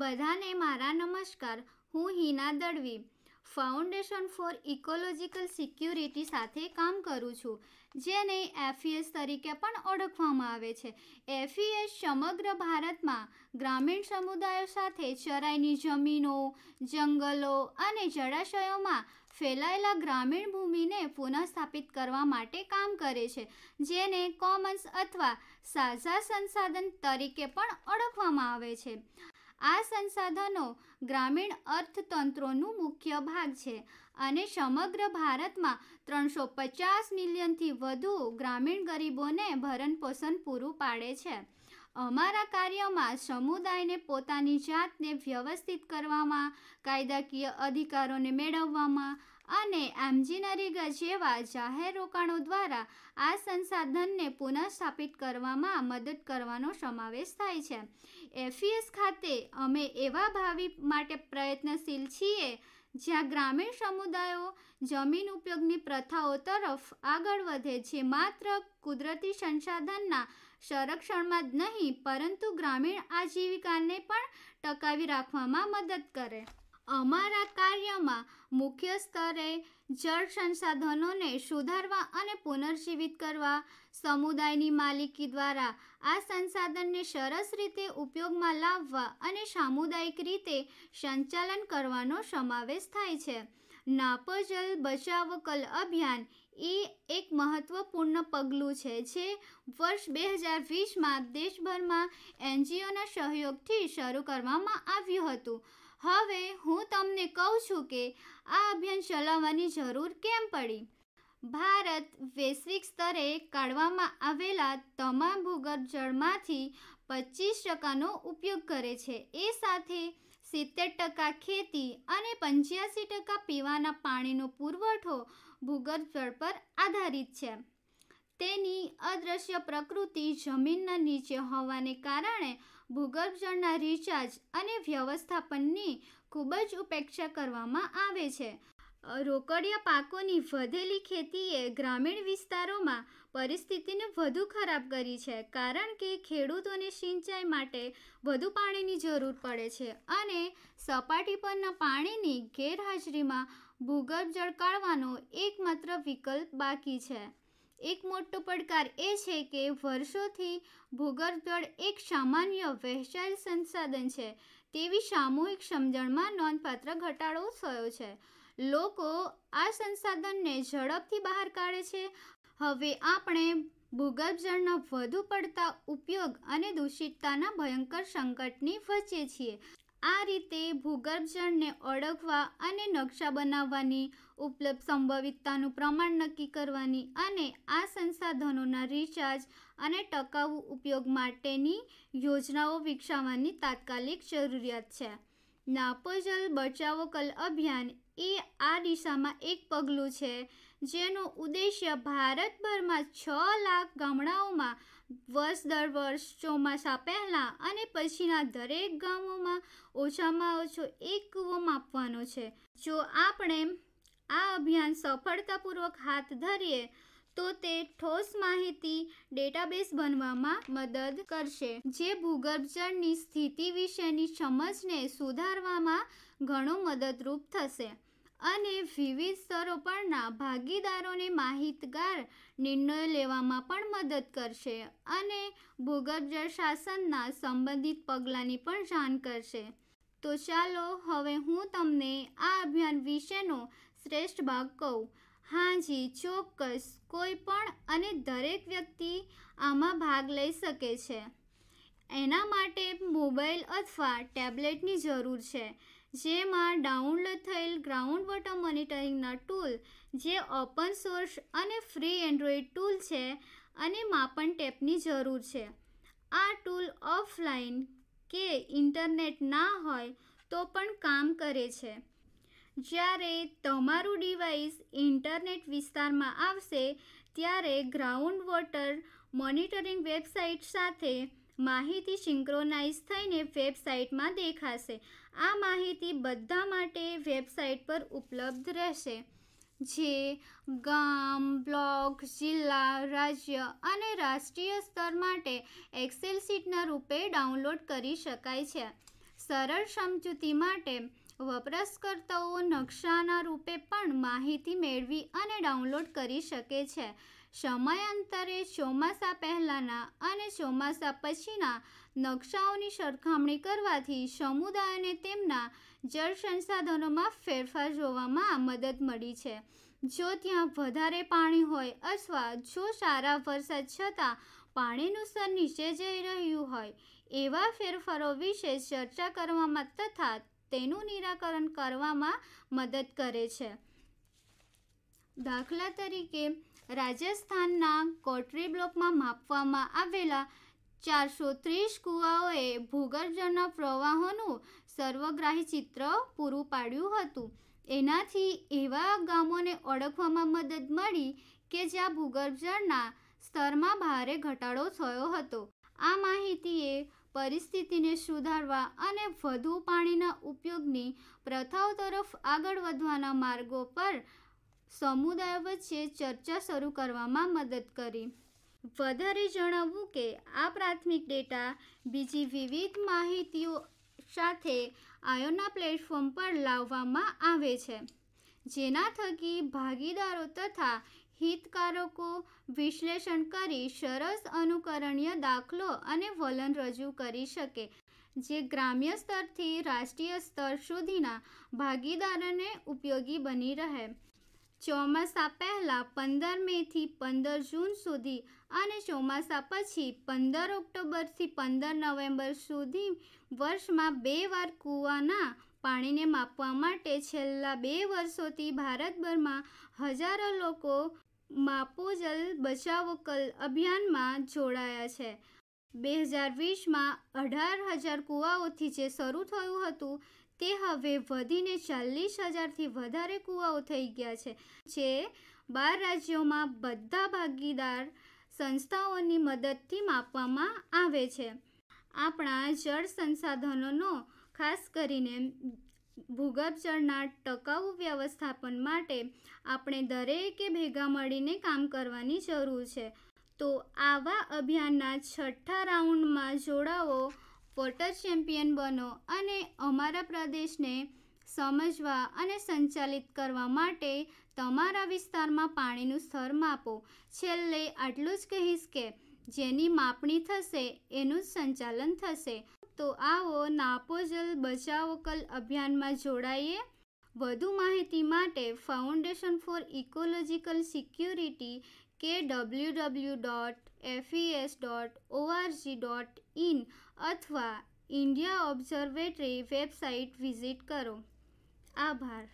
બધાને મારા નમસ્કાર હું Hina Dalvi foundation for ecological security સાથે કામ કરું છું જેને એફીએસ તરીકે પણ ઓળખવામાં આવે છે એફઈએસ સમગ્ર ભારતમાં ગ્રામીણ સમુદાયો સાથે ચરાઈની જમીનો જંગલો અને જળાશયોમાં ફેલાયેલા ગ્રામીણ ભૂમિને પુનઃસ્થાપિત કરવા માટે કામ કરે છે જેને કોમન્સ અથવા સાઝા સંસાધન તરીકે પણ ઓળખવામાં આવે છે આ સંસાધનો ગ્રામીણ અર્થતંત્રોનું મુખ્ય ભાગ છે અને સમગ્ર ભારતમાં ત્રણસો પચાસ મિલિયનથી વધુ ગ્રામીણ ગરીબોને ભરણપોષણ પૂરું પાડે છે અમારા કાર્યમાં સમુદાયને પોતાની જાતને વ્યવસ્થિત કરવામાં કાયદાકીય અધિકારોને મેળવવામાં અને એમજીનરી જેવા જાહેર રોકાણો દ્વારા આ સંસાધનને પુનઃસ્થાપિત કરવામાં મદદ કરવાનો સમાવેશ થાય છે એફીએસ ખાતે અમે એવા ભાવિ માટે પ્રયત્નશીલ છીએ જ્યાં ગ્રામીણ સમુદાયો જમીન ઉપયોગની પ્રથાઓ તરફ આગળ વધે છે માત્ર કુદરતી સંસાધનના સંરક્ષણમાં જ નહીં પરંતુ ગ્રામીણ આજીવિકાને પણ ટકાવી રાખવામાં મદદ કરે અમારા કાર્યમાં મુખ્ય સ્તરે જળ સંસાધનોને સુધારવા અને પુનર્જીવિત કરવા સમુદાયની માલિકી દ્વારા આ સંસાધનને સરસ રીતે ઉપયોગમાં લાવવા અને સામુદાયિક રીતે સંચાલન કરવાનો સમાવેશ થાય છે નાપજલ બચાવ કલ અભિયાન એ એક મહત્વપૂર્ણ પગલું છે જે વર્ષ બે હજાર વીસમાં દેશભરમાં એનજીઓના સહયોગથી શરૂ કરવામાં આવ્યું હતું હવે હું તમને કહું છું કે આ અભિયાન ચલાવવાની જરૂર કેમ પડી ભારત વૈશ્વિક સ્તરે કાઢવામાં આવેલા તમામ ભૂગર્ભ જળમાંથી પચીસ ટકાનો ઉપયોગ કરે છે એ સાથે સિત્તેર ટકા ખેતી અને પંચ્યાસી ટકા પીવાના પાણીનો પુરવઠો ભૂગર્ભ જળ પર આધારિત છે તેની અદ્રશ્ય પ્રકૃતિ જમીનના નીચે હોવાને કારણે ભૂગર્ભ જળના રિચાર્જ અને વ્યવસ્થાપનની ખૂબ જ ઉપેક્ષા કરવામાં આવે છે રોકડિયા પાકોની વધેલી ખેતીએ ગ્રામીણ વિસ્તારોમાં પરિસ્થિતિને વધુ ખરાબ કરી છે કારણ કે ખેડૂતોને સિંચાઈ માટે વધુ પાણીની જરૂર પડે છે અને સપાટી પરના પાણીની ગેરહાજરીમાં ભૂગર્ભ જળ કાઢવાનો એકમાત્ર વિકલ્પ બાકી છે એક મોટો પડકાર એ છે કે વર્ષોથી ભૂગર્ભ જળ એક સામાન્ય વહેંચાયેલ સંસાધન છે તેવી સામૂહિક સમજણમાં નોંધપાત્ર ઘટાડો થયો છે લોકો આ સંસાધનને ઝડપથી બહાર કાઢે છે હવે આપણે ભૂગર્ભ જળનો વધુ પડતા ઉપયોગ અને દૂષિતતાના ભયંકર સંકટની વચ્ચે છીએ આ રીતે ભૂગર્ભજળને ઓળખવા અને નકશા બનાવવાની ઉપલબ્ધ સંભવિતતાનું પ્રમાણ નક્કી કરવાની અને આ સંસાધનોના રિચાર્જ અને ટકાઉ ઉપયોગ માટેની યોજનાઓ વિકસાવવાની તાત્કાલિક જરૂરિયાત છે નાપોજલ બચાવો કલ અભિયાન એ આ દિશામાં એક પગલું છે જેનો ઉદ્દેશ્ય ભારતભરમાં છ લાખ ગામડાઓમાં વર્ષ દર વર્ષ ચોમાસા પહેલાં અને પછીના દરેક ગામોમાં ઓછામાં ઓછો એક કૂવો માપવાનો છે જો આપણે આ અભિયાન સફળતાપૂર્વક હાથ ધરીએ તો તે ઠોસ માહિતી ડેટાબેઝ બનવામાં મદદ કરશે જે ભૂગર્ભજળની સ્થિતિ વિશેની સમજને સુધારવામાં ઘણો મદદરૂપ થશે અને વિવિધ સ્તરો પરના ભાગીદારોને માહિતગાર નિર્ણયો લેવામાં પણ મદદ કરશે અને ભૂગર્ભ જળ શાસનના સંબંધિત પગલાંની પણ જાણ કરશે તો ચાલો હવે હું તમને આ અભિયાન વિશેનો શ્રેષ્ઠ ભાગ કહું હા જી ચોક્કસ કોઈ પણ અને દરેક વ્યક્તિ આમાં ભાગ લઈ શકે છે એના માટે મોબાઈલ અથવા ટેબ્લેટની જરૂર છે જેમાં ડાઉનલોડ થયેલ ગ્રાઉન્ડ વોટર મોનિટરિંગના ટૂલ જે ઓપન સોર્સ અને ફ્રી એન્ડ્રોઈડ ટૂલ છે અને માપન ટેપની જરૂર છે આ ટૂલ ઓફલાઈન કે ઇન્ટરનેટ ના હોય તો પણ કામ કરે છે જ્યારે તમારું ડિવાઇસ ઇન્ટરનેટ વિસ્તારમાં આવશે ત્યારે ગ્રાઉન્ડ વોટર મોનિટરિંગ વેબસાઇટ સાથે માહિતી સિંક્રોનાઇઝ થઈને વેબસાઇટમાં દેખાશે આ માહિતી બધા માટે વેબસાઇટ પર ઉપલબ્ધ રહેશે જે ગામ બ્લોક જિલ્લા રાજ્ય અને રાષ્ટ્રીય સ્તર માટે એક્સેલ શીટના રૂપે ડાઉનલોડ કરી શકાય છે સરળ સમજૂતી માટે વપરાશકર્તાઓ નકશાના રૂપે પણ માહિતી મેળવી અને ડાઉનલોડ કરી શકે છે સમયાંતરે ચોમાસા પહેલાંના અને ચોમાસા પછીના નકશાઓની સરખામણી કરવાથી સમુદાયને તેમના જળ સંસાધનોમાં ફેરફાર જોવામાં મદદ મળી છે જો ત્યાં વધારે પાણી હોય અથવા જો સારા વરસાદ છતાં પાણીનું સ્તર નીચે જઈ રહ્યું હોય એવા ફેરફારો વિશે ચર્ચા કરવામાં તથા તેનું નિરાકરણ કરવામાં મદદ કરે છે દાખલા તરીકે રાજસ્થાનના કોટરી બ્લોકમાં માપવામાં આવેલા ચારસો ત્રીસ કૂવાઓએ ભૂગર્ભજળના પ્રવાહોનું સર્વગ્રાહી ચિત્ર પૂરું પાડ્યું હતું એનાથી એવા ગામોને ઓળખવામાં મદદ મળી કે જ્યાં ભૂગર્ભજળના સ્તરમાં ભારે ઘટાડો થયો હતો આ માહિતીએ પરિસ્થિતિને સુધારવા અને વધુ પાણીના ઉપયોગની પ્રથાઓ તરફ આગળ વધવાના માર્ગો પર સમુદાય વચ્ચે ચર્ચા શરૂ કરવામાં મદદ કરી વધારે જણાવવું કે આ પ્રાથમિક ડેટા બીજી વિવિધ માહિતીઓ સાથે આયોના પ્લેટફોર્મ પર લાવવામાં આવે છે જેના થકી ભાગીદારો તથા હિતકારકો વિશ્લેષણ કરી સરસ અનુકરણીય દાખલો અને વલણ રજૂ કરી શકે જે ગ્રામ્ય સ્તરથી રાષ્ટ્રીય સ્તર સુધીના ભાગીદારોને ઉપયોગી બની રહે ચોમાસા પહેલાં પંદર મેથી પંદર જૂન સુધી અને ચોમાસા પછી પંદર ઓક્ટોબરથી પંદર નવેમ્બર સુધી વર્ષમાં બે વાર કૂવાના પાણીને માપવા માટે છેલ્લા બે વર્ષોથી ભારતભરમાં હજારો લોકો માપો જલ બચાવો કલ અભિયાનમાં જોડાયા છે બે હજાર વીસમાં અઢાર હજાર કૂવાઓથી જે શરૂ થયું હતું તે હવે વધીને ચાલીસ હજારથી વધારે કૂવાઓ થઈ ગયા છે જે બાર રાજ્યોમાં બધા ભાગીદાર સંસ્થાઓની મદદથી માપવામાં આવે છે આપણા જળ સંસાધનોનો ખાસ કરીને ભૂગર્ભ જળના ટકાઉ વ્યવસ્થાપન માટે આપણે દરેકે ભેગા મળીને કામ કરવાની જરૂર છે તો આવા અભિયાનના છઠ્ઠા રાઉન્ડમાં જોડાવો વોટર ચેમ્પિયન બનો અને અમારા પ્રદેશને સમજવા અને સંચાલિત કરવા માટે તમારા વિસ્તારમાં પાણીનું સ્તર માપો છેલ્લે આટલું જ કહીશ કે જેની માપણી થશે એનું જ સંચાલન થશે તો આવો નાપો જલ બચાવો કલ અભિયાનમાં જોડાઈએ વધુ માહિતી માટે ફાઉન્ડેશન ફોર ઇકોલોજીકલ સિક્યુરિટી કે W W dot FES dot ORG dot in અથવા ઇન્ડિયા ઓબ્ઝર્વેટરી વેબસાઇટ વિઝિટ કરો આભાર